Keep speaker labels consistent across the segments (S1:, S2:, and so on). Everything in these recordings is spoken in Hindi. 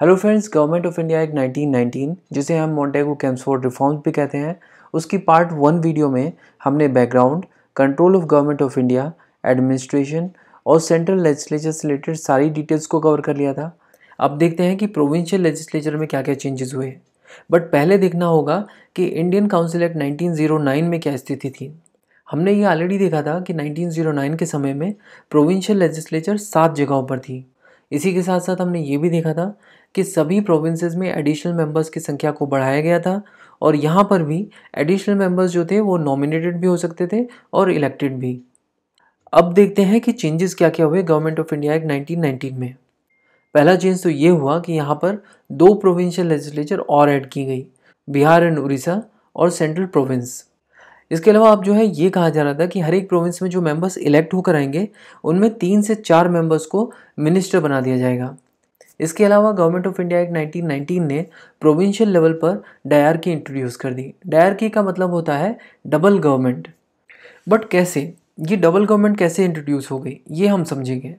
S1: Hello friends government of India act 1919 जिसे हम मोंटेगो कैम्सफोर्ड रिफॉर्म्स भी कहते हैं उसकी पार्ट वन वीडियो में हमने background control of government of India administration और सेंट्रल लेजिस्लेचर से रिलेटेड सारी डिटेल्स को कवर कर लिया था अब देखते हैं कि प्रोविंशियल लेजिस्लेचर में क्या क्या चेंजेस हुए बट पहले देखना होगा कि इंडियन काउंसिल एक्ट 1909 में क्या स्थिति थी हमने ये ऑलरेडी देखा था कि 1909 के समय में प्रोविंशियल लेजिस्लेचर सात जगहों पर थी इसी के साथ साथ हमने ये भी देखा था कि सभी प्रोविंसेस में एडिशनल मेंबर्स की संख्या को बढ़ाया गया था और यहाँ पर भी एडिशनल मेंबर्स जो थे वो नॉमिनेटेड भी हो सकते थे और इलेक्टेड भी अब देखते हैं कि चेंजेस क्या क्या हुए government of India act nineteen में पहला चेंज तो ये हुआ कि यहाँ पर दो प्रोविंशियल लेजिस्लेचर और ऐड की गई बिहार एंड उड़ीसा और सेंट्रल प्रोविंस इसके अलावा अब जो है ये कहा जा रहा था कि हर एक प्रोविंस में जो मेंबर्स इलेक्ट होकर आएंगे उनमें तीन से चार मेंबर्स को मिनिस्टर बना दिया जाएगा इसके अलावा गवर्नमेंट ऑफ इंडिया एक्ट 1919 ने प्रोविंशियल लेवल पर की इंट्रोड्यूस कर दी डायर की का मतलब होता है डबल गवर्नमेंट बट कैसे ये डबल गवर्नमेंट कैसे इंट्रोड्यूस हो गई ये हम समझेंगे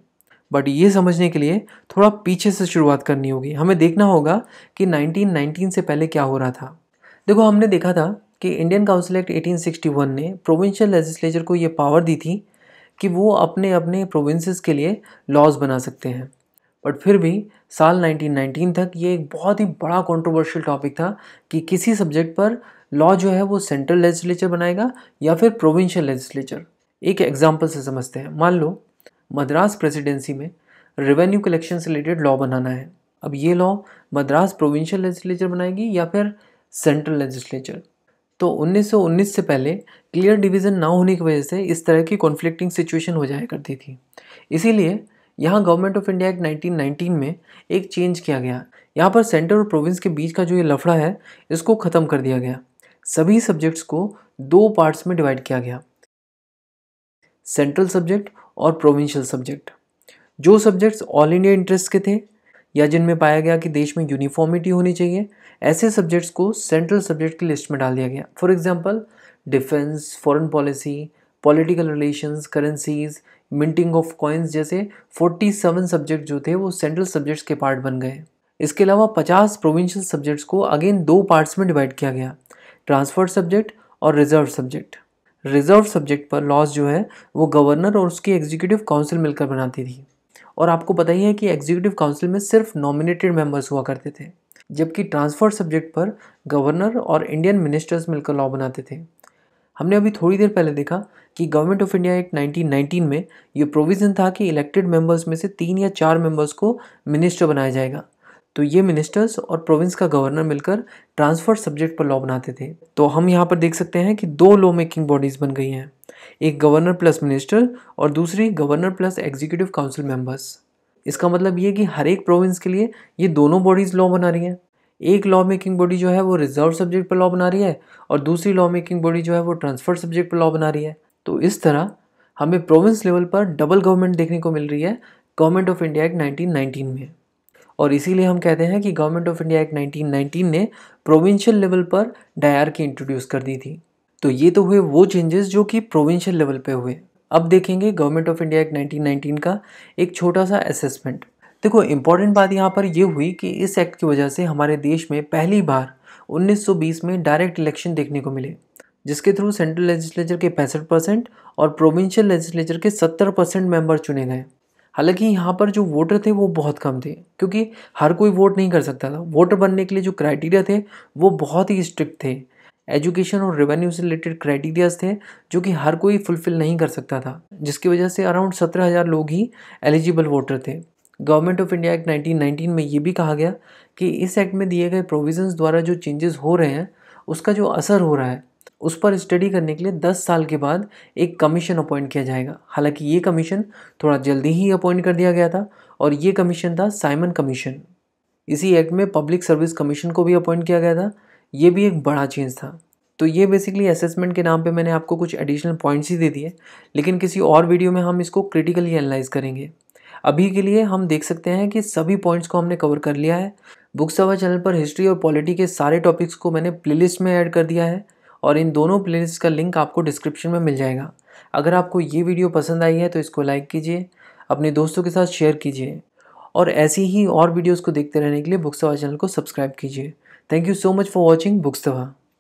S1: बट ये समझने के लिए थोड़ा पीछे से शुरुआत करनी होगी हमें देखना होगा कि 1919 से पहले क्या हो रहा था देखो हमने देखा था कि इंडियन काउंसिल एक्ट 1861 ने प्रोविंशियल लेजिस्लेचर को ये पावर दी थी कि वो अपने अपने प्रोविंसेस के लिए लॉज बना सकते हैं बट फिर भी साल 1919 तक ये एक बहुत ही बड़ा कंट्रोवर्शियल टॉपिक था कि किसी सब्जेक्ट पर लॉ जो है वो सेंट्रल लेजिस्लेचर बनाएगा या फिर प्रोविंशियल लेजिस्लेचर एक एग्जाम्पल से समझते हैं मान लो मद्रास प्रेसिडेंसी में रेवेन्यू कलेक्शन से रिलेटेड लॉ बनाना है अब ये लॉ मद्रास प्रोविंशियल लेजिस्लेचर बनाएगी या फिर सेंट्रल लेजिस्लेचर तो 1919 से पहले क्लियर डिवीज़न ना होने की वजह से इस तरह की कॉन्फ्लिक्टिंग सिचुएशन हो जाया करती थी इसीलिए यहाँ गवर्नमेंट ऑफ इंडिया एक्ट 1919 में एक चेंज किया गया यहाँ पर सेंटर और प्रोविंस के बीच का जो ये लफड़ा है इसको ख़त्म कर दिया गया सभी सब्जेक्ट्स को दो पार्ट्स में डिवाइड किया गया सेंट्रल सब्जेक्ट और प्रोविंशियल सब्जेक्ट जो सब्जेक्ट्स ऑल इंडिया इंटरेस्ट के थे या जिनमें पाया गया कि देश में यूनिफॉर्मिटी होनी चाहिए ऐसे सब्जेक्ट्स को सेंट्रल सब्जेक्ट की लिस्ट में डाल दिया गया for example defence foreign policy political relations currencies minting of coins जैसे 47 सब्जेक्ट जो थे वो सेंट्रल सब्जेक्ट्स के पार्ट बन गए इसके अलावा 50 प्रोविंशियल सब्जेक्ट्स को अगेन दो पार्ट्स में डिवाइड किया गया ट्रांसफर सब्जेक्ट और रिजर्व सब्जेक्ट रिजर्व सब्जेक्ट पर लॉज जो है वो गवर्नर और उसकी एग्जीक्यूटिव काउंसिल मिलकर बनाती थी और आपको पता ही है कि एग्जीक्यूटिव काउंसिल में सिर्फ नॉमिनेटेड मेंबर्स हुआ करते थे जबकि ट्रांसफर सब्जेक्ट पर गवर्नर और इंडियन मिनिस्टर्स मिलकर लॉ बनाते थे हमने अभी थोड़ी देर पहले देखा कि गवर्नमेंट ऑफ इंडिया एक्ट 1919 में ये प्रोविज़न था कि इलेक्टेड मेंबर्स में से तीन या चार मेंबर्स को मिनिस्टर बनाया जाएगा तो ये मिनिस्टर्स और प्रोविंस का गवर्नर मिलकर ट्रांसफर सब्जेक्ट पर लॉ बनाते थे तो हम यहाँ पर देख सकते हैं कि दो लॉ मेकिंग बॉडीज़ बन गई हैं एक गवर्नर प्लस मिनिस्टर और दूसरी governor plus executive council members इसका मतलब ये कि हर एक प्रोविंस के लिए ये दोनों बॉडीज़ लॉ बना रही हैं एक लॉ मेकिंग बॉडी जो है वो रिजर्व सब्जेक्ट पर लॉ बना रही है और दूसरी लॉ मेकिंग बॉडी जो है वो ट्रांसफर सब्जेक्ट पर लॉ बना रही है तो इस तरह हमें प्रोविंस लेवल पर डबल गवर्नमेंट देखने को मिल रही है government of India act nineteen में और इसीलिए हम कहते हैं कि government of India act nineteen ने प्रोविंशियल लेवल पर डायर की इंट्रोड्यूस कर दी थी तो ये तो हुए वो चेंजेस जो कि प्रोविंशियल लेवल पे हुए अब देखेंगे गवर्नमेंट ऑफ इंडिया एक्ट 1919 का एक छोटा सा असेसमेंट देखो इम्पॉर्टेंट बात यहाँ पर यह हुई कि इस एक्ट की वजह से हमारे देश में पहली बार 1920 में डायरेक्ट इलेक्शन देखने को मिले जिसके थ्रू सेंट्रल लेजिस्लेचर के पैंसठ परसेंट और प्रोविंशियल लेजिस्लेचर के सत्तर परसेंट मेम्बर चुने गए हालांकि यहाँ पर जो वोटर थे वो बहुत कम थे क्योंकि हर कोई वोट नहीं कर सकता था वोटर बनने के लिए जो क्राइटेरिया थे वो बहुत ही स्ट्रिक्ट थे एजुकेशन और रेवेन्यू से रिलेटेड क्राइटेरियाज थे जो कि हर कोई फुलफ़िल नहीं कर सकता था जिसकी वजह से अराउंड सत्रह हज़ार लोग ही एलिजिबल वोटर थे गवर्नमेंट ऑफ इंडिया एक्ट 1919 में ये भी कहा गया कि इस एक्ट में दिए गए प्रोविजंस द्वारा जो चेंजेस हो रहे हैं उसका जो असर हो रहा है उस पर स्टडी करने के लिए 10 साल के बाद एक कमीशन अपॉइंट किया जाएगा हालांकि ये कमीशन थोड़ा जल्दी ही अपॉइंट कर दिया गया था और ये कमीशन था साइमन कमीशन इसी एक्ट में पब्लिक सर्विस कमीशन को भी अपॉइंट किया गया था ये भी एक बड़ा चेंज था तो ये बेसिकली असेसमेंट के नाम पे मैंने आपको कुछ एडिशनल पॉइंट्स ही दे दिए लेकिन किसी और वीडियो में हम इसको क्रिटिकली एनालाइज करेंगे अभी के लिए हम देख सकते हैं कि सभी पॉइंट्स को हमने कवर कर लिया है बुक्स हवा चैनल पर हिस्ट्री और पॉलिटी के सारे टॉपिक्स को मैंने प्लेलिस्ट में ऐड कर दिया है और इन दोनों प्लेलिस्ट का लिंक आपको डिस्क्रिप्शन में मिल जाएगा अगर आपको ये वीडियो पसंद आई है तो इसको लाइक कीजिए अपने दोस्तों के साथ शेयर कीजिए और ऐसी ही और वीडियोज़ को देखते रहने के लिए बुक हवा चैनल को सब्सक्राइब कीजिए Thank you so much for watching Bookstava.